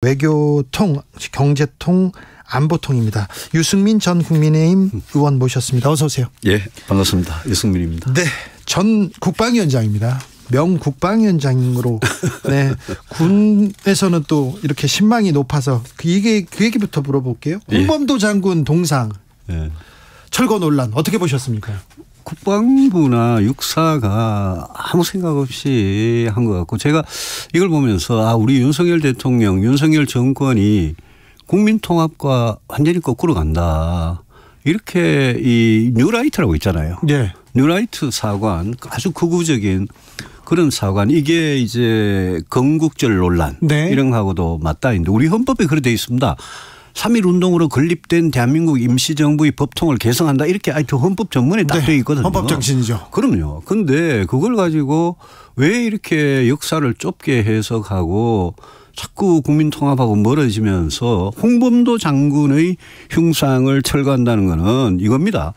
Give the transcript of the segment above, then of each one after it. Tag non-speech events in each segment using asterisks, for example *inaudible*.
외교통, 경제통, 안보통입니다. 유승민 전 국민의힘 의원 모셨습니다. 어서 오세요. 예, 반갑습니다. 유승민입니다. 네, 전 국방위원장입니다. 명국방위원장으로 *laughs* 네 군에서는 또 이렇게 신망이 높아서 이게 그, 그 얘기부터 물어볼게요. 예. 홍범도 장군 동상 예. 철거 논란 어떻게 보셨습니까? 국방부나 육사가 아무 생각 없이 한 것 같고 제가 이걸 보면서 아 우리 윤석열 대통령 윤석열 정권이 국민통합과 완전히 거꾸로 간다. 이렇게 이 뉴라이트라고 있잖아요. 네. 뉴라이트 사관 아주 극우적인 그런 사관 이게 이제 건국절 논란 네. 이런 거하고도 맞닿아있는데 우리 헌법에 그래 돼 있습니다. 삼일 운동으로 건립된 대한민국 임시정부의 법통을 개성한다 이렇게 아주 헌법 전문에 딱 네, 되어 네. 있거든요. 헌법 정신이죠. 그럼요. 근데 그걸 가지고 왜 이렇게 역사를 좁게 해석하고 자꾸 국민통합하고 멀어지면서 홍범도 장군의 흉상을 철거한다는 거는 이겁니다.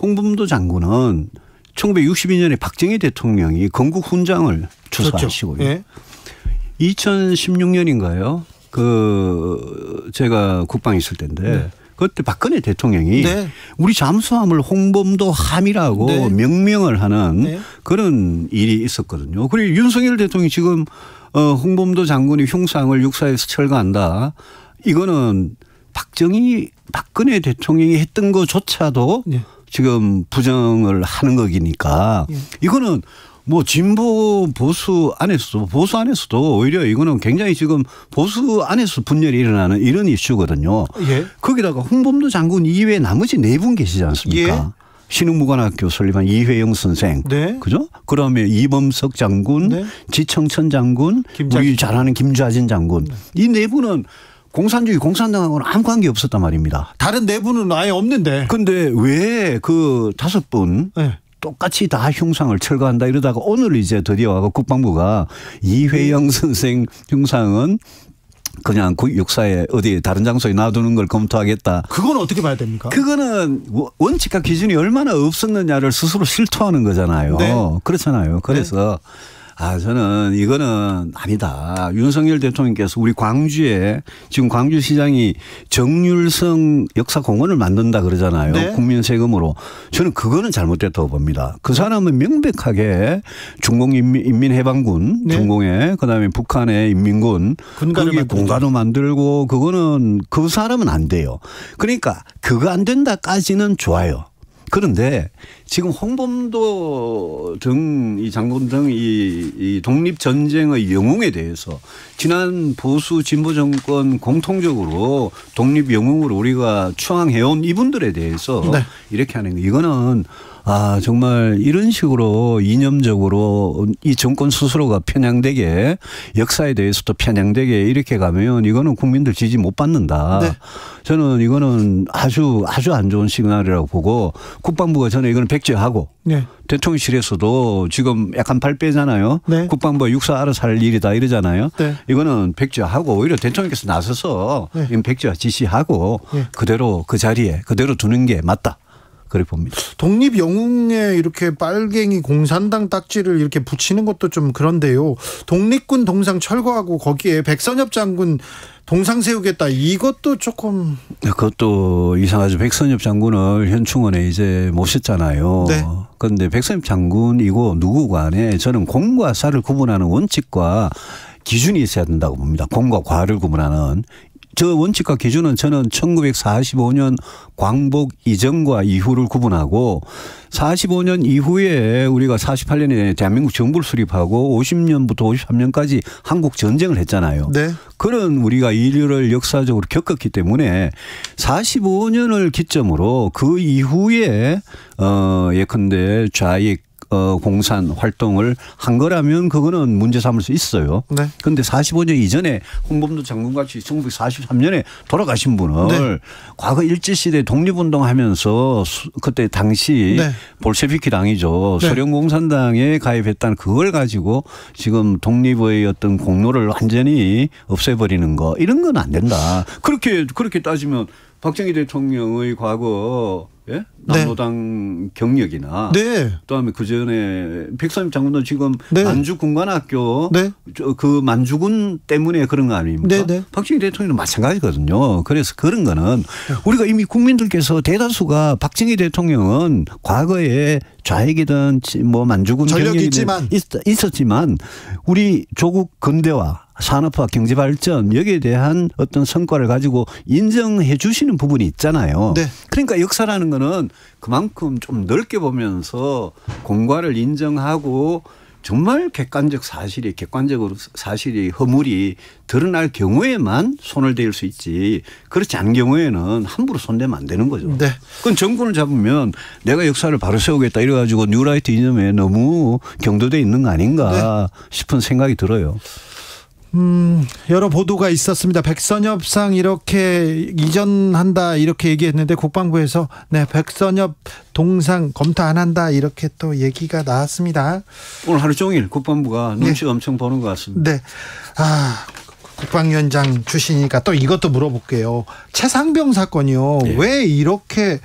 홍범도 장군은 1962년에 박정희 대통령이 건국 훈장을 주사하시고요. 그렇죠. 네. 2016년인가요? 예. 그 제가 국방 있을 때인데 네. 그때 박근혜 대통령이 네. 우리 잠수함을 홍범도 함이라고 네. 명명을 하는 네. 그런 일이 있었거든요. 그리고 윤석열 대통령이 지금 어 홍범도 장군이 흉상을 육사에서 철거한다. 이거는 박정희 박근혜 대통령이 했던 거조차도 네. 지금 부정을 하는 거기니까 네. 이거는 뭐 진보 보수 안에서도 보수 안에서도 오히려 이거는 굉장히 지금 보수 안에서 분열이 일어나는 이런 이슈거든요. 예. 거기다가 홍범도 장군 이외에 나머지 네 분 계시지 않습니까? 예. 신흥무관학교 설립한 이회영 선생, 네. 그죠? 그다음에 이범석 장군, 네. 지청천 장군, 우리 잘하는 김좌진 장군 네. 이네 분은 공산주의 공산당하고는 아무 관계 없었단 말입니다. 다른 네 분은 아예 없는데. 근데 왜 그 다섯 분 네. 똑같이 다 흉상을 철거한다 이러다가 오늘 이제 드디어 국방부가 이회영 음. 선생 흉상은 그냥 그 육사에 어디 다른 장소에 놔두는 걸 검토하겠다. 그건 어떻게 봐야 됩니까? 그거는 원칙과 기준이 얼마나 없었느냐를 스스로 실토하는 거잖아요. 네. 그렇잖아요. 그래서 네. 아, 저는 이거는 아니다. 윤석열 대통령께서 우리 광주에 지금 광주시장이 정률성 역사공원을 만든다 그러잖아요. 네. 국민 세금으로. 저는 그거는 잘못됐다고 봅니다. 그 사람은 명백하게 중공인민해방군, 네. 중공에 그다음에 북한의 인민군 거기 공간을 만들고 그거는 그 사람은 안 돼요. 그러니까 그거 안 된다까지는 좋아요. 그런데 지금 홍범도 등 이 장군 등이 이 독립 전쟁의 영웅에 대해서 지난 보수 진보 정권 공통적으로 독립 영웅으로 우리가 추앙해온 이분들에 대해서 네. 이렇게 하는 거 이거는 아, 정말 이런 식으로 이념적으로 이 정권 스스로가 편향되게 역사에 대해서도 편향되게 이렇게 가면 이거는 국민들 지지 못 받는다. 네. 저는 이거는 아주 아주 안 좋은 시그널이라고 보고 국방부가 저는 이거는 백제하고 네. 대통령실에서도 지금 약간 발 빼잖아요. 네. 국방부 가 육사 알아서 할 일이다 이러잖아요. 네. 이거는 백제하고 오히려 대통령께서 나서서 네. 백제와 지시하고 네. 그대로 그 자리에 그대로 두는 게 맞다. 그렇게 봅니다. 독립 영웅에 이렇게 빨갱이 공산당 딱지를 이렇게 붙이는 것도 좀 그런데요. 독립군 동상 철거하고 거기에 백선엽 장군 동상 세우겠다 이것도 조금 네, 그것도 이상하죠. 백선엽 장군을 현충원에 이제 모셨잖아요. 네. 그런데 백선엽 장군이고 누구 간에 저는 공과 사를 구분하는 원칙과 기준이 있어야 된다고 봅니다. 공과 과를 구분하는 저 원칙과 기준은 저는 1945년 광복 이전과 이후를 구분하고 45년 이후에 우리가 48년에 대한민국 정부를 수립하고 50년부터 53년까지 한국 전쟁을 했잖아요. 네. 그런 우리가 인류를 역사적으로 겪었기 때문에 45년을 기점으로 그 이후에 어 예컨대 좌익 어, 공산 활동을 한 거라면 그거는 문제 삼을 수 있어요. 네. 그런데 45년 이전에 홍범도 장군같이 1943년에 돌아가신 분을 네. 과거 일제시대 독립운동하면서 그때 당시 네. 볼셰비키 당이죠. 네. 소련공산당에 가입했다는 그걸 가지고 지금 독립의 어떤 공로를 완전히 없애버리는 거 이런 건 안 된다. 그렇게 그렇게 따지면 박정희 대통령의 과거 예? 네. 남로당 네. 경력이나 네. 또다음에 그 전에 백선임 장군도 지금 네. 만주 군관학교 네. 그 만주군 때문에 그런 거 아닙니까? 네, 박정희 대통령도 마찬가지거든요. 그래서 그런 거는 우리가 이미 국민들께서 대다수가 박정희 대통령은 과거에 좌익이든 뭐 만주군 경력이든 있었지만 우리 조국 근대화 산업화 경제 발전 여기에 대한 어떤 성과를 가지고 인정해 주시는 부분이 있잖아요. 그러니까 역사라는 건 거는 그만큼 좀 넓게 보면서 공과를 인정하고 정말 객관적 사실이 객관적으로 사실이 허물이 드러날 경우에만 손을 대일 수 있지 그렇지 않은 경우에는 함부로 손대면 안 되는 거죠. 네. 그건 정권을 잡으면 내가 역사를 바로 세우겠다 이래가지고 뉴라이트 이념에 너무 경도돼 있는 거 아닌가 네. 싶은 생각이 들어요. 음, 여러 보도가 있었습니다. 백선엽상 이렇게 이전한다 이렇게 얘기했는데 국방부에서 네 백선엽 동상 검토 안 한다 이렇게 또 얘기가 나왔습니다. 오늘 하루 종일 국방부가 네. 눈치 네. 엄청 보는 것 같습니다. 네. 아 국방위원장 출신이니까 또 이것도 물어볼게요. 최상병 사건이요. 네. 왜 이렇게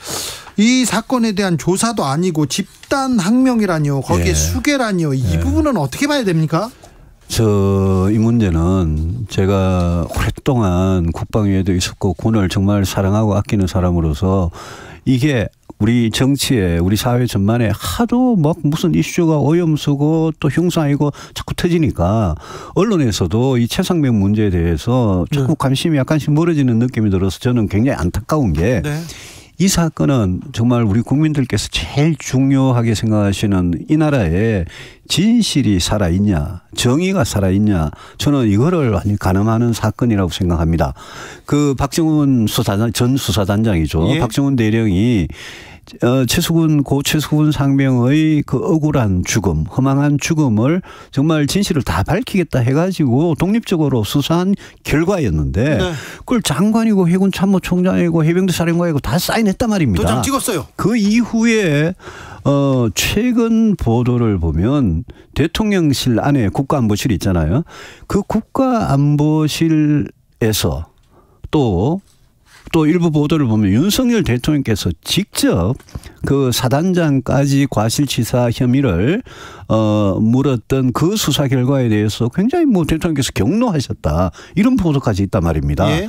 이 사건에 대한 조사도 아니고 집단 항명이라니요. 거기에 네. 수계라니요. 이 네. 부분은 어떻게 봐야 됩니까? 저이 문제는 제가 오랫동안 국방위에도 있었고 군을 정말 사랑하고 아끼는 사람으로서 이게 우리 정치에 우리 사회 전반에 하도 막 무슨 이슈가 오염수고 또 흉상이고 자꾸 터지니까 언론에서도 이 최상병 문제에 대해서 네. 자꾸 관심이 약간씩 멀어지는 느낌이 들어서 저는 굉장히 안타까운 게 네. 이 사건은 정말 우리 국민들께서 제일 중요하게 생각하시는 이 나라에 진실이 살아있냐, 정의가 살아있냐, 저는 이거를 많이 가늠하는 사건이라고 생각합니다. 그 박정훈 수사단, 전 수사단장이죠. 예. 박정훈 대령이 어, 최수근 고 최수근 상명의 그 억울한 죽음, 허망한 죽음을 정말 진실을 다 밝히겠다 해가지고 독립적으로 수사한 결과였는데 네. 그걸 장관이고 해군 참모총장이고 해병대 사령관이고 다 사인했단 말입니다. 도장 찍었어요. 그 이후에 어, 최근 보도를 보면 대통령실 안에 국가안보실 있잖아요. 그 국가안보실에서 또또 일부 보도를 보면 윤석열 대통령께서 직접 그 사단장까지 과실치사 혐의를 어 물었던 그 수사 결과에 대해서 굉장히 뭐 대통령께서 경로하셨다 이런 보도까지 있단 말입니다. 예.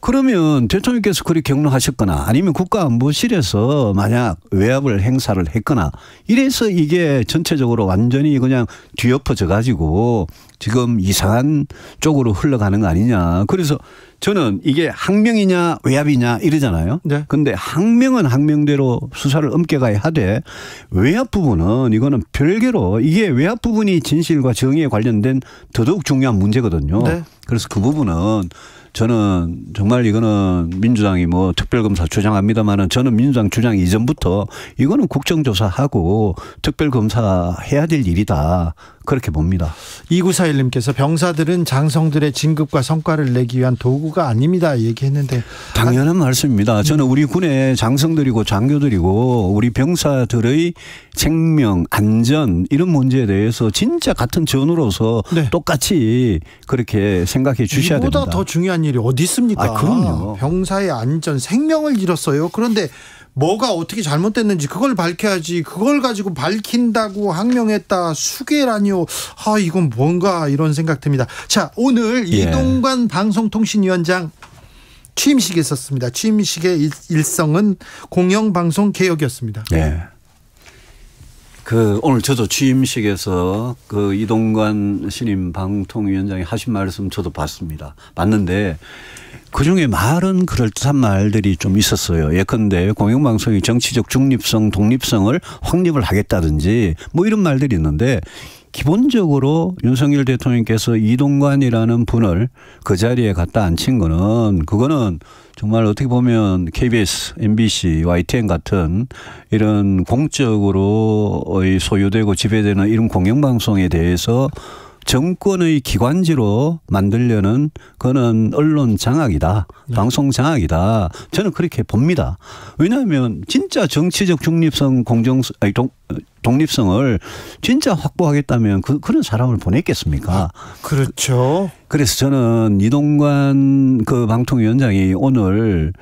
그러면 대통령께서 그리 경로하셨거나 아니면 국가안보실에서 만약 외압을 행사를 했거나 이래서 이게 전체적으로 완전히 그냥 뒤엎어져 가지고 지금 이상한 쪽으로 흘러가는 거 아니냐. 그래서 저는 이게 항명이냐 외압이냐 이러잖아요. 네. 근데 항명은 항명대로 수사를 엄격하게 하되 외압 부분은 이거는 별개로 이게 외압 부분이 진실과 정의에 관련된 더더욱 중요한 문제거든요. 네. 그래서 그 부분은 저는 정말 이거는 민주당이 뭐 특별검사 주장합니다만은 저는 민주당 주장 이전부터 이거는 국정조사하고 특별검사 해야 될 일이다. 그렇게 봅니다. 2941님께서 병사들은 장성들의 진급과 성과를 내기 위한 도구가 아닙니다. 얘기했는데 당연한 아, 말씀입니다. 저는 음. 우리 군의 장성들이고 장교들이고 우리 병사들의 생명, 안전 이런 문제에 대해서 진짜 같은 전으로서 네. 똑같이 그렇게 생각해 주셔야 됩니다. 보다더 중요한 일이 어디 있습니까? 아, 그럼요. 병사의 안전, 생명을 잃었어요. 그런데 뭐가 어떻게 잘못됐는지 그걸 밝혀야지 그걸 가지고 밝힌다고 항명했다 수계라니요 아 이건 뭔가 이런 생각 듭니다 자 오늘 예. 이동관 방송통신위원장 취임식이 있었습니다 취임식의 일성은 공영방송 개혁이었습니다 예. 그 오늘 저도 취임식에서 그 이동관 신임 방통위원장이 하신 말씀 저도 봤습니다 봤는데 그중에 말은 그럴듯한 말들이 좀 있었어요. 예컨대 공영방송이 정치적 중립성, 독립성을 확립을 하겠다든지 뭐 이런 말들이 있는데 기본적으로 윤석열 대통령께서 이동관이라는 분을 그 자리에 갖다 앉힌 거는 그거는 정말 어떻게 보면 KBS, MBC, YTN 같은 이런 공적으로 소유되고 지배되는 이런 공영방송에 대해서 정권의 기관지로 만들려는 그는 언론 장악이다. 네. 방송 장악이다. 저는 그렇게 봅니다. 왜냐하면 진짜 정치적 중립성 공정 아니 동, 독립성을 진짜 확보하겠다면 그, 그런 사람을 보냈겠습니까? 그렇죠. 그래서 저는 이동관 그 방통위원장이 오늘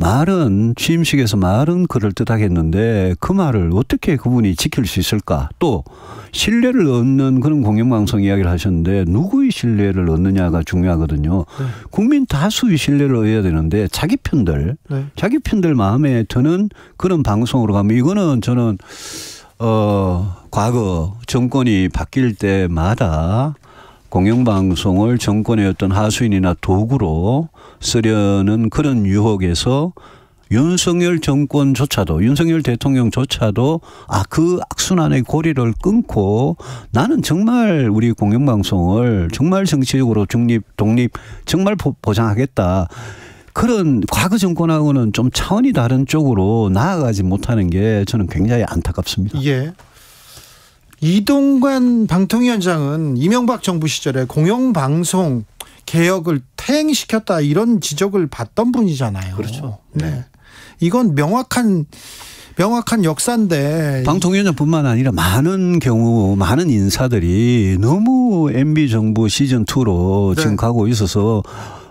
말은 취임식에서 말은 그럴 듯하겠는데 그 말을 어떻게 그분이 지킬 수 있을까? 또 신뢰를 얻는 그런 공영방송 이야기를 하셨는데 누구의 신뢰를 얻느냐가 중요하거든요. 네. 국민 다수의 신뢰를 얻어야 되는데 자기 편들, 네. 자기 편들 마음에 드는 그런 방송으로 가면 이거는 저는 어 과거 정권이 바뀔 때마다 공영방송을 정권의 어떤 하수인이나 도구로 쓰려는 그런 유혹에서 윤석열 정권조차도 윤석열 대통령조차도 아 그 악순환의 고리를 끊고 나는 정말 우리 공영방송을 정말 정치적으로 중립 독립 정말 보장하겠다. 그런 과거 정권하고는 좀 차원이 다른 쪽으로 나아가지 못하는 게 저는 굉장히 안타깝습니다. 예. 이동관 방통위원장은 이명박 정부 시절에 공영방송 개혁을 퇴행시켰다 이런 지적을 받던 분이잖아요. 그렇죠. 네. 네. 이건 명확한 명확한 역사인데 방통위원장뿐만 아니라 많은 경우 많은 인사들이 너무 MB 정부 시즌 2로 지금 가고 있어서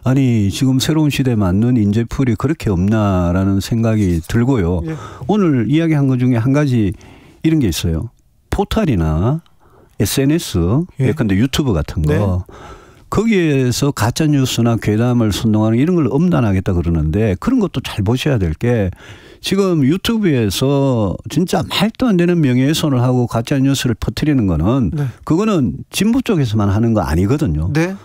아니 지금 새로운 시대에 맞는 인재풀이 그렇게 없나라는 생각이 들고요. 예. 오늘 이야기한 것 중에 한 가지 이런 게 있어요. 포털이나 SNS, 예. 예. 근데 유튜브 같은 거 네. 거기에서 가짜 뉴스나 괴담을 선동하는 이런 걸 엄단하겠다 그러는데 그런 것도 잘 보셔야 될 게 지금 유튜브에서 진짜 말도 안 되는 명예훼손을 하고 가짜 뉴스를 퍼뜨리는 거는 네. 그거는 진보 쪽에서만 하는 거 아니거든요. 네.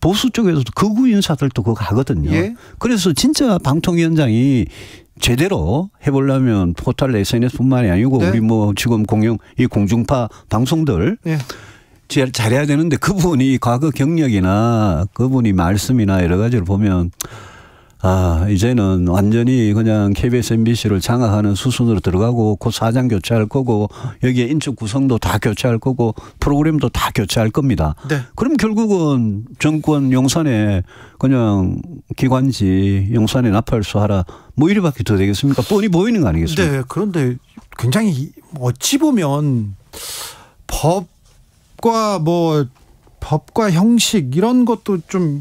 보수 쪽에서도 극우 인사들도 그거 하거든요. 예? 그래서 진짜 방통위원장이 제대로 해보려면 포털 SNS뿐만이 아니고 네. 우리 뭐 지금 공영 이 공중파 방송들 네. 잘해야 되는데 그분이 과거 경력이나 그분이 말씀이나 여러 가지를 보면 아, 이제는 완전히 그냥 KBS MBC를 장악하는 수순으로 들어가고 곧 사장 교체할 거고 여기에 인적 구성도 다 교체할 거고 프로그램도 다 교체할 겁니다. 네. 그럼 결국은 정권 용산에 그냥 기관지 용산에 납할수하라 뭐 이리밖에 더 되겠습니까? 뻔히 보이는 거 아니겠습니까? 네. 그런데 굉장히 어찌 보면 법과 뭐 법과 형식 이런 것도 좀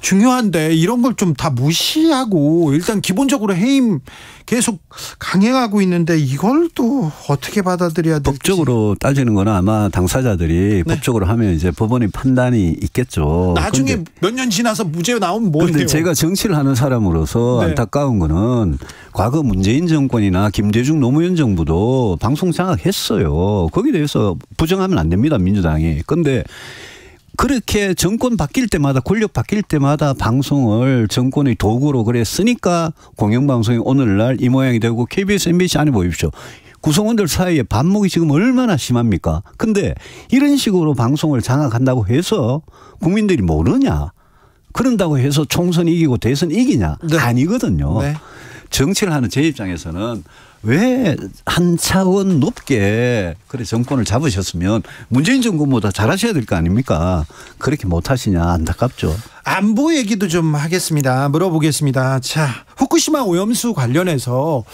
중요한데 이런 걸 좀 다 무시하고 일단 기본적으로 해임 계속 강행하고 있는데 이걸 또 어떻게 받아들여야 될지 법적으로 따지는 거는 아마 당사자들이 네. 법적으로 하면 이제 법원의 판단이 있겠죠. 나중에 몇 년 지나서 무죄 나오면 뭐예요? 근데 제가 정치를 하는 사람으로서 네. 안타까운 거는 과거 문재인 정권이나 김대중 노무현 정부도 방송 장악했어요. 거기에 대해서 부정하면 안 됩니다 민주당이. 근데 그렇게 정권 바뀔 때마다 권력 바뀔 때마다 방송을 정권의 도구로 그랬으니까 공영방송이 오늘날 이 모양이 되고 KBS, MBC 안에 보십시오. 구성원들 사이에 반목이 지금 얼마나 심합니까? 근데 이런 식으로 방송을 장악한다고 해서 국민들이 모르냐? 그런다고 해서 총선 이기고 대선 이기냐? 네. 아니거든요. 네. 정치를 하는 제 입장에서는 왜한 차원 높게 그래 정권을 잡으셨으면 문재인 정권보다 잘하셔야 될 거 아닙니까? 그렇게 못하시냐 안타깝죠. 안보 얘기도 좀 하겠습니다. 물어보겠습니다. 자 후쿠시마 오염수 관련해서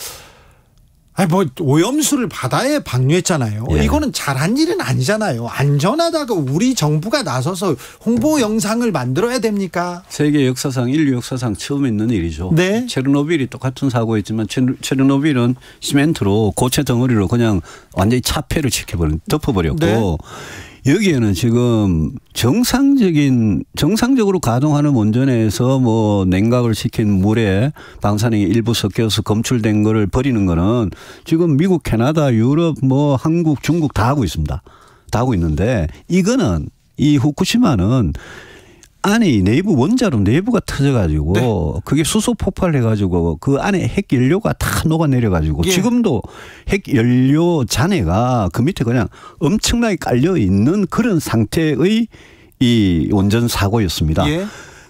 아니 뭐 오염수를 바다에 방류했잖아요. 예. 이거는 잘한 일은 아니잖아요. 안전하다고 우리 정부가 나서서 홍보 영상을 만들어야 됩니까? 세계 역사상 인류 역사상 처음 있는 일이죠. 네. 체르노빌이 똑같은 사고였지만 체르, 노빌은 시멘트로 고체 덩어리로 그냥 완전히 차폐를 지켜버린 덮어버렸고 네. 여기에는 지금 정상적인 정상적으로 가동하는 원전에서 뭐 냉각을 시킨 물에 방사능이 일부 섞여서 검출된 거를 버리는 거는 지금 미국, 캐나다, 유럽, 뭐 한국, 중국 다 하고 있습니다. 다 하고 있는데 이거는 이 후쿠시마는 안에 내부 원자로 내부가 터져가지고 네. 그게 수소 폭발해가지고 그 안에 핵 연료가 다 녹아내려가지고 예. 지금도 핵 연료 잔해가 그 밑에 그냥 엄청나게 깔려 있는 그런 상태의 이 원전 사고였습니다. 예.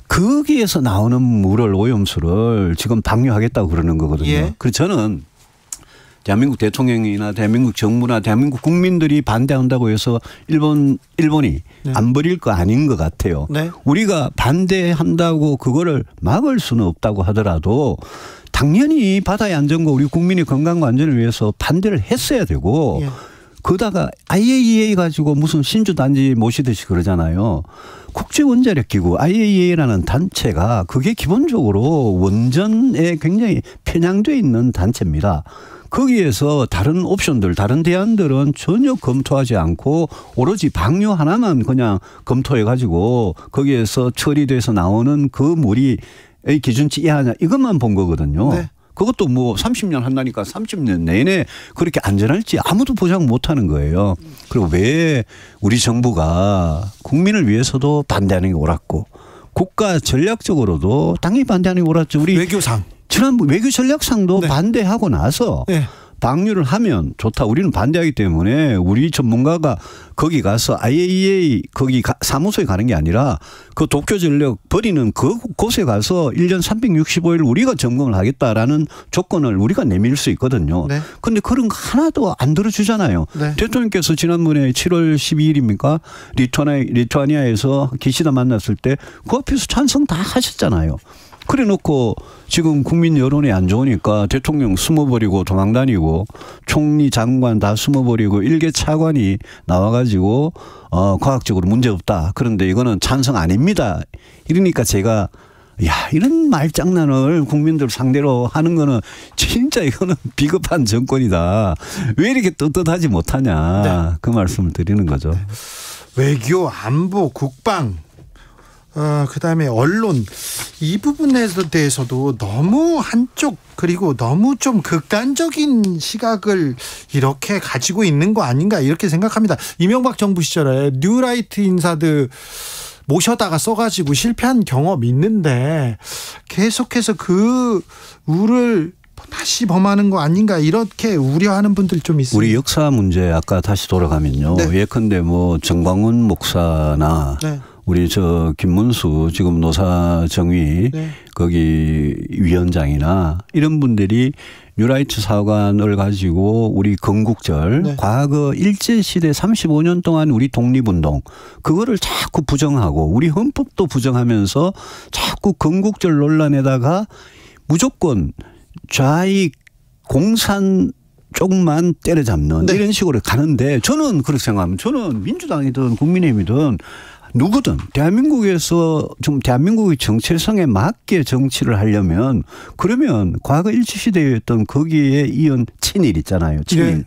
거기에서 나오는 물을 오염수를 지금 방류하겠다고 그러는 거거든요. 예. 그래서 저는 대한민국 대통령이나 대한민국 정부나 대한민국 국민들이 반대한다고 해서 일본 일본이 네. 안 버릴 거 아닌 것 같아요. 네. 우리가 반대한다고 그거를 막을 수는 없다고 하더라도 당연히 바다의 안전과 우리 국민의 건강과 안전을 위해서 반대를 했어야 되고 예. 그다가 IAEA 가지고 무슨 신주 단지 모시듯이 그러잖아요. 국제 원자력 기구 IAEA라는 단체가 그게 기본적으로 원전에 굉장히 편향돼 있는 단체입니다. 거기에서 다른 옵션들, 다른 대안들은 전혀 검토하지 않고 오로지 방류 하나만 그냥 검토해 가지고 거기에서 처리돼서 나오는 그 물이 기준치 이하냐 이것만 본 거거든요. 네. 그것도 뭐 30년 한다니까 30년 내내 그렇게 안전할지 아무도 보장 못 하는 거예요. 그리고 왜 우리 정부가 국민을 위해서도 반대하는 게 옳았고 국가 전략적으로도 당연히 반대하는 게 옳았죠. 우리 외교상 지난 외교 전략상도 네. 반대하고 나서 네. 방류를 하면 좋다. 우리는 반대하기 때문에 우리 전문가가 거기 가서 IAEA 거기 가, 사무소에 가는 게 아니라 그 도쿄 전력 버리는 그 곳에 가서 1년 365일 우리가 점검을 하겠다라는 조건을 우리가 내밀 수 있거든요. 네. 근데 그런 거 하나도 안 들어주잖아요. 네. 대통령께서 지난번에 7월 12일입니까? 리투아니아에서 기시다 만났을 때 그 앞에서 찬성 다 하셨잖아요. 그래 놓고 지금 국민 여론이 안 좋으니까 대통령 숨어버리고 도망다니고 총리 장관 다 숨어버리고 일개 차관이 나와가지고 어, 과학적으로 문제 없다. 그런데 이거는 찬성 아닙니다. 이러니까 제가 야 이런 말장난을 국민들 상대로 하는 거는 진짜 이거는 *laughs* 비겁한 정권이다. 왜 이렇게 떳떳하지 못하냐 네. 그 말씀을 드리는 거죠. 네. 외교 안보 국방 어, 그다음에 언론 이 부분에 대해서도 너무 한쪽 그리고 너무 좀 극단적인 시각을 이렇게 가지고 있는 거 아닌가 이렇게 생각합니다. 이명박 정부 시절에 뉴라이트 인사들 모셔다가 써가지고 실패한 경험 있는데 계속해서 그 우를 다시 범하는 거 아닌가 이렇게 우려하는 분들 좀 있어요. 우리 역사 문제 아까 다시 돌아가면요. 네. 예컨대 뭐 정광훈 목사나 네. 우리 저 김문수 지금 노사정위 네. 거기 위원장이나 이런 분들이 뉴라이트 사관을 가지고 우리 건국절 네. 과거 일제 시대 35년 동안 우리 독립운동 그거를 자꾸 부정하고 우리 헌법도 부정하면서 자꾸 건국절 논란에다가 무조건 좌익 공산 조금만 때려잡는 네. 이런 식으로 가는데 저는 그렇게 생각하면 저는 민주당이든 국민의힘이든 누구든 대한민국에서 좀 대한민국의 정체성에 맞게 정치를 하려면 그러면 과거 일제시대였던 거기에 이은 친일 있잖아요. 친일. 네.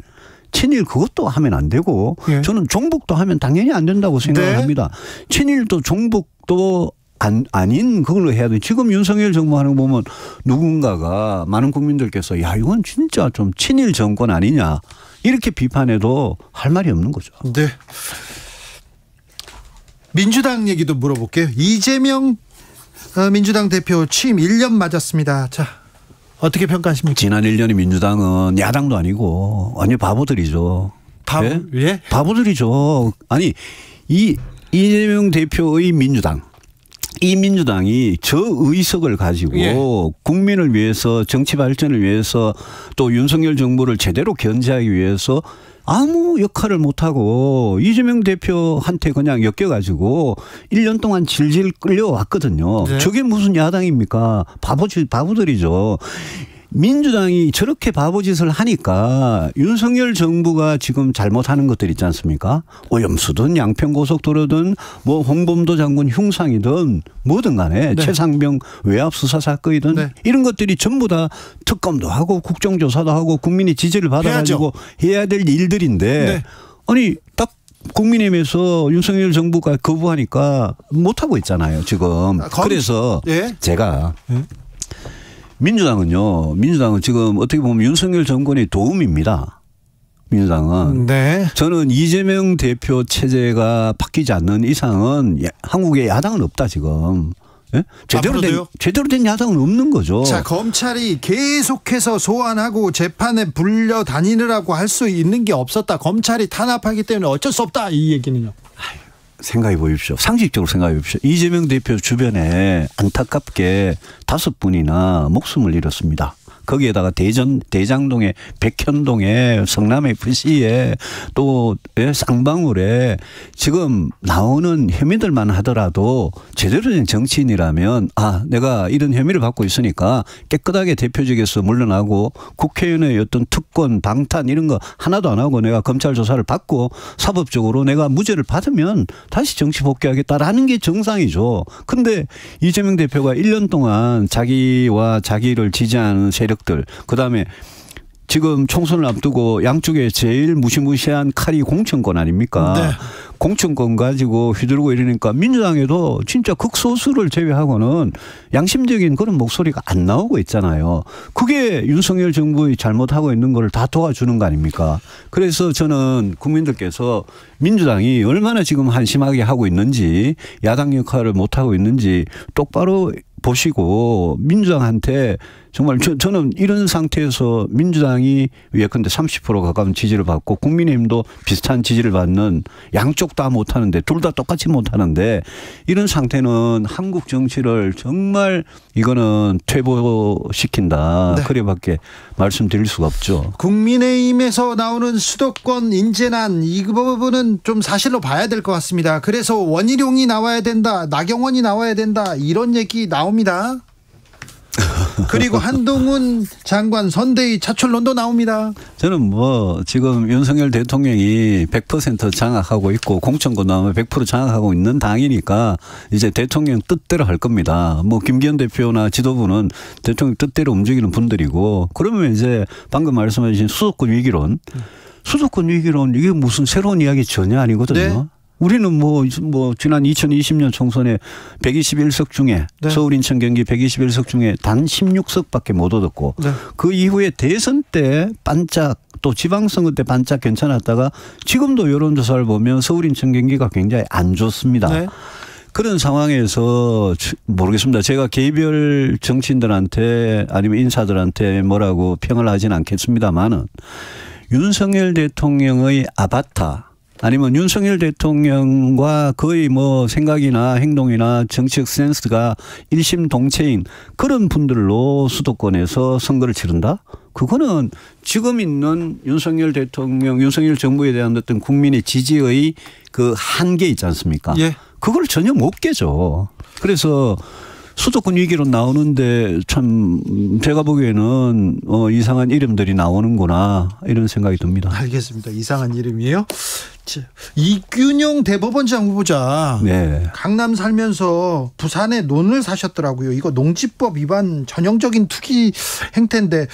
친일 그것도 하면 안 되고 네. 저는 종북도 하면 당연히 안 된다고 생각합니다. 네. 을 친일도 종북도 안, 아닌 그걸로 해야 돼. 지금 윤석열 정부 하는 거 보면 누군가가 많은 국민들께서 야, 이건 진짜 좀 친일 정권 아니냐. 이렇게 비판해도 할 말이 없는 거죠. 네. 민주당 얘기도 물어볼게요. 이재명 어, 민주당 대표 취임 1년 맞았습니다. 자, 어떻게 평가하십니까? 지난 1년이 민주당은 야당도 아니고 완전 바보들이죠. 바보? 예? 예? 바보들이죠. 아니, 이 이재명 대표의 민주당. 이 민주당이 저 의석을 가지고 예. 국민을 위해서 정치 발전을 위해서 또 윤석열 정부를 제대로 견제하기 위해서 아무 역할을 못하고 이재명 대표한테 그냥 엮여가지고 1년 동안 질질 끌려왔거든요. 네. 저게 무슨 야당입니까? 바보, 바보들이죠. 민주당이 저렇게 바보짓을 하니까 윤석열 정부가 지금 잘못하는 것들 있지 않습니까? 오염수든 양평고속도로든 뭐 홍범도 장군 흉상이든 뭐든 간에 네. 최상병 외압수사 사건이든 네. 이런 것들이 전부 다 특검도 하고 국정조사도 하고 국민의 지지를 받아가지고 해야죠. 해야 될 일들인데 네. 아니 딱 국민의힘에서 윤석열 정부가 거부하니까 못하고 있잖아요 지금. 아, 그래서 예? 제가 예? 민주당은요. 민주당은 지금 어떻게 보면 윤석열 정권의 도움입니다. 민주당은 네. 저는 이재명 대표 체제가 바뀌지 않는 이상은 한국에 야당은 없다 지금. 예? 제대로 된 제대로 된 야당은 없는 거죠. 자 검찰이 계속해서 소환하고 재판에 불려 다니느라고 할 수 있는 게 없었다. 검찰이 탄압하기 때문에 어쩔 수 없다 이 얘기는요. 아유. 생각해 보십시오. 상식적으로 생각해 보십시오. 이재명 대표 주변에 안타깝게 다섯 분이나 목숨을 잃었습니다. 거기에다가 대전 대장동에 백현동에 성남 FC에 또 쌍방울에 예, 지금 나오는 혐의들만 하더라도 제대로 된 정치인이라면 아 내가 이런 혐의를 받고 있으니까 깨끗하게 대표직에서 물러나고 국회의원의 어떤 특권 방탄 이런 거 하나도 안 하고 내가 검찰 조사를 받고 사법적으로 내가 무죄를 받으면 다시 정치 복귀하겠다라는 게 정상이죠. 근데 이재명 대표가 1년 동안 자기와 자기를 지지하는 세력 세력들 그다음에 지금 총선을 앞두고 양쪽에 제일 무시무시한 칼이 공천권 아닙니까? 네. 공천권 가지고 휘두르고 이러니까 민주당에도 진짜 극소수를 제외하고는 양심적인 그런 목소리가 안 나오고 있잖아요. 그게 윤석열 정부의 잘못하고 있는 걸 다 도와주는 거 아닙니까? 그래서 저는 국민들께서 민주당이 얼마나 지금 한심하게 하고 있는지 야당 역할을 못하고 있는지 똑바로 보시고 민주당한테 정말 저, 저는 이런 상태에서 민주당이 예컨대 30% 가까운 지지를 받고 국민의힘도 비슷한 지지를 받는 양쪽 다 못하는데 둘 다 똑같이 못하는데 이런 상태는 한국 정치를 정말 이거는 퇴보시킨다. 네. 그래밖에 말씀드릴 수가 없죠. 국민의힘에서 나오는 수도권 인재난 이 부분은 좀 사실로 봐야 될 것 같습니다. 그래서 원희룡이 나와야 된다. 나경원이 나와야 된다. 이런 얘기 나옵니다. *laughs* 그리고 한동훈 장관 선대위 차출론도 나옵니다. 저는 뭐 지금 윤석열 대통령이 100% 장악하고 있고 공천권 나오면 1 0 0 장악하고 있는 당이니까 이제 대통령 뜻대로 할 겁니다. 뭐 김기현 대표나 지도부는 대통령 뜻대로 움직이는 분들이고 그러면 이제 방금 말씀하신 수도권 위기론 수도권 위기론 이게 무슨 새로운 이야기 전혀 아니거든요. 네. 우리는 뭐, 뭐, 지난 2020년 총선에 121석 중에 네. 서울, 인천, 경기 121석 중에 단 16석 밖에 못 얻었고 네. 그 이후에 대선 때 반짝 또 지방선거 때 반짝 괜찮았다가 지금도 여론조사를 보면 서울, 인천, 경기가 굉장히 안 좋습니다. 네. 그런 상황에서 모르겠습니다. 제가 개별 정치인들한테 아니면 인사들한테 뭐라고 평을 하진 않겠습니다만은 윤석열 대통령의 아바타 아니면 윤석열 대통령과 거의 뭐 생각이나 행동이나 정치적 센스가 일심동체인 그런 분들로 수도권에서 선거를 치른다? 그거는 지금 있는 윤석열 대통령, 윤석열 정부에 대한 어떤 국민의 지지의 그 한계 있지 않습니까? 예. 그걸 전혀 못 깨죠. 그래서 수도권 위기로 나오는데 참 제가 보기에는 어, 이상한 이름들이 나오는구나 이런 생각이 듭니다. 알겠습니다. 이상한 이름이에요? 이균용 대법원장 후보자 네. 강남 살면서 부산에 논을 사셨더라고요. 이거 농지법 위반 전형적인 투기 행태인데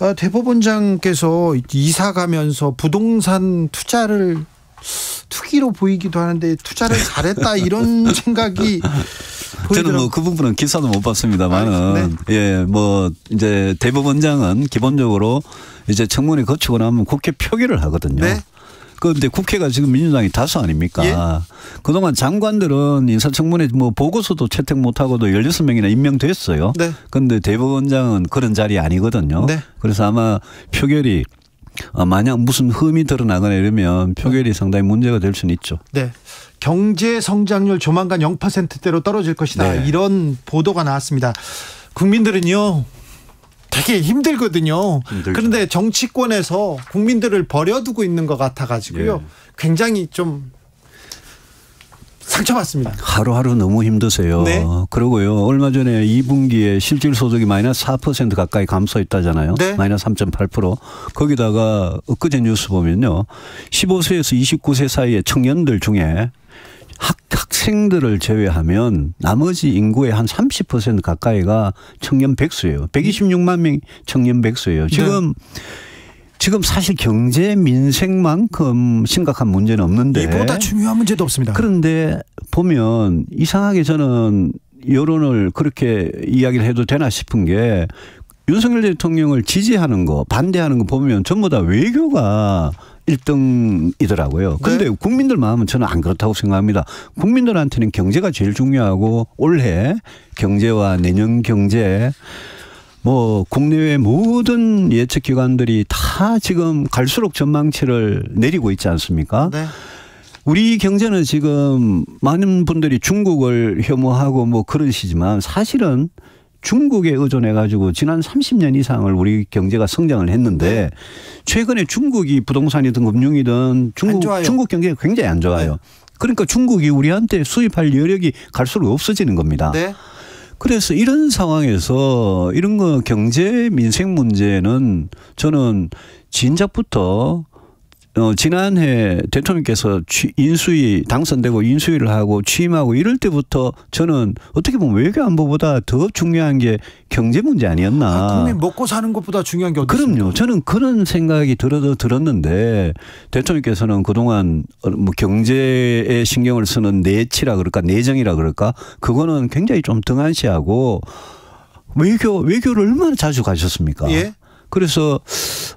아, 대법원장께서 이사 가면서 부동산 투자를 투기로 보이기도 하는데 투자를 네. 잘했다 이런 *laughs* 생각이 저는 뭐그 부분은 기사도 못 봤습니다만은 아, 네. 예뭐 이제 대법원장은 기본적으로 이제 청문회 거치고 나면 국회 표기를 하거든요. 네. 그런데 국회가 지금 민주당이 다수 아닙니까? 예? 그동안 장관들은 인사청문회 뭐 보고서도 채택 못하고도 16명이나 임명됐어요. 네. 그런데 대법원장은 그런 자리 아니거든요. 네. 그래서 아마 표결이 어, 만약 무슨 흠이 드러나거나 이러면 표결이 상당히 문제가 될 수는 있죠. 네. 경제 성장률 조만간 0%대로 떨어질 것이다. 네. 이런 보도가 나왔습니다. 국민들은요. 되게 힘들거든요. 힘들죠. 그런데 정치권에서 국민들을 버려두고 있는 것 같아가지고요. 예. 굉장히 좀 상처받습니다. 하루하루 너무 힘드세요. 네. 그러고요. 얼마 전에 2분기에 실질 소득이 마이너스 4% 가까이 감소했다잖아요. 네. 마이너스 3.8%. 거기다가 엊그제 뉴스 보면요. 15세에서 29세 사이의 청년들 중에 학, 학생들을 제외하면 나머지 인구의 한 30% 가까이가 청년 백수예요. 126만 명이 청년 백수예요. 지금 네. 지금 사실 경제 민생만큼 심각한 문제는 없는데 이보다 중요한 문제도 없습니다. 그런데 보면 이상하게 저는 여론을 그렇게 이야기를 해도 되나 싶은 게 윤석열 대통령을 지지하는 거 반대하는 거 보면 전부 다 외교가 1등이더라고요. 근데 네. 국민들 마음은 저는 안 그렇다고 생각합니다. 국민들한테는 경제가 제일 중요하고 올해 경제와 내년 경제 뭐 국내외 모든 예측 기관들이 다 지금 갈수록 전망치를 내리고 있지 않습니까? 네. 우리 경제는 지금 많은 분들이 중국을 혐오하고 뭐 그러시지만 사실은 중국에 의존해가지고 지난 30년 이상을 우리 경제가 성장을 했는데 네. 최근에 중국이 부동산이든 금융이든 중국, 중국 경제가 굉장히 안 좋아요. 네. 그러니까 중국이 우리한테 수입할 여력이 갈수록 없어지는 겁니다. 네. 그래서 이런 상황에서 이런 거 경제 민생 문제는 저는 진작부터 어, 지난해 대통령께서 취, 인수위 당선되고 인수위를 하고 취임하고 이럴 때부터 저는 어떻게 보면 외교 안보보다 더 중요한 게 경제 문제 아니었나. 아, 국민 먹고 사는 것보다 중요한 게 어디 그럼요. 있습니까? 저는 그런 생각이 들어도 들었는데 대통령께서는 그동안 뭐 경제에 신경을 쓰는 내치라 그럴까 내정이라 그럴까 그거는 굉장히 좀 등한시하고 외교 외교를 얼마나 자주 가셨습니까? 예? 그래서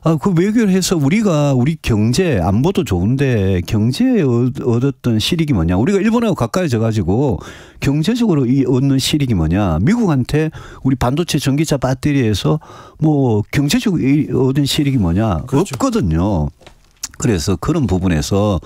아, 그 외교를 해서 우리가 우리 경제 안보도 좋은데 경제에 얻었던 실익이 뭐냐? 우리가 일본하고 가까이져 가지고 경제적으로 이 얻는 실익이 뭐냐? 미국한테 우리 반도체 전기차 배터리에서 뭐 경제적으로 얻은 실익이 뭐냐? 그렇죠. 없거든요. 그래서 그런 부분에서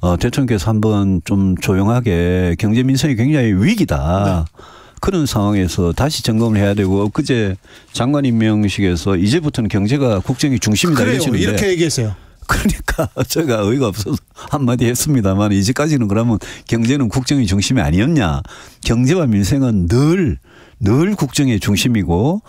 어, 대통령께서 한번 좀 조용하게 경제 민생이 굉장히 위기다. 네. 그런 상황에서 다시 점검을 해야 되고 그제 장관 임명식에서 이제부터는 경제가 국정의 중심이다 그래 이러시는데 이렇게 얘기했어요. 그러니까 *laughs* 제가 의의가 없어서 한마디 했습니다만 이제까지는 그러면 경제는 국정의 중심이 아니었냐. 경제와 민생은 늘, 늘 국정의 중심이고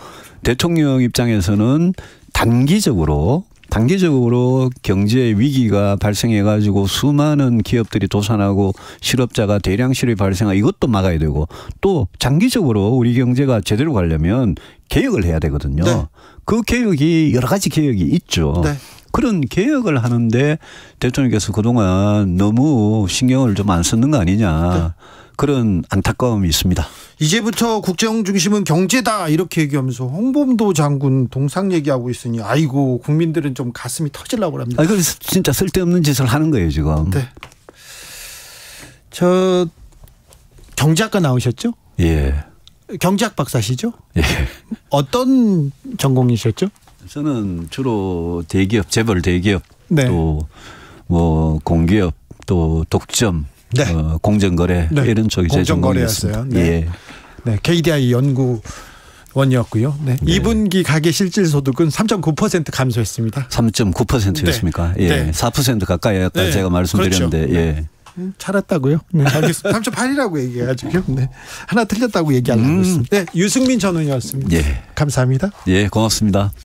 대통령 입장에서는 단기적으로 단기적으로 경제 위기가 발생해 가지고 수많은 기업들이 도산하고 실업자가 대량 실업이 발생하 이것도 막아야 되고 또 장기적으로 우리 경제가 제대로 가려면 개혁을 해야 되거든요. 네. 그 개혁이 여러 가지 개혁이 있죠. 네. 그런 개혁을 하는데 대통령께서 그동안 너무 신경을 좀 안썼는거 아니냐. 네. 그런 안타까움이 있습니다. 이제부터 국정 중심은 경제다 이렇게 얘기하면서 홍범도 장군 동상 얘기하고 있으니 아이고 국민들은 좀 가슴이 터질라고 합니다. 아, 그 진짜 쓸데없는 짓을 하는 거예요 지금. 네. 저 경제학과 나오셨죠? 예. 경제학 박사시죠? 예. 어떤 전공이셨죠? 저는 주로 대기업, 재벌 대기업 네. 또뭐 공기업 또 독점 네. 어, 공정거래 네. 이런 쪽이 공정거래였어요. 네. 예. 네. KDI 연구 원이었고요. 네. 네. 2분기 가계 실질 소득은 3.9% 감소했습니다. 3.9%였습니까? 네. 예. 네. 4% 가까이 아까 네. 제가 말씀드렸는데 그렇죠. 예. 네. 음, 잘했다고요. 네. 3.8이라고 얘기해가지고 네. 하나 틀렸다고 얘기하고 음. 했습니다. 네. 유승민 전원이었습니다 예. 감사합니다. 예, 고맙습니다.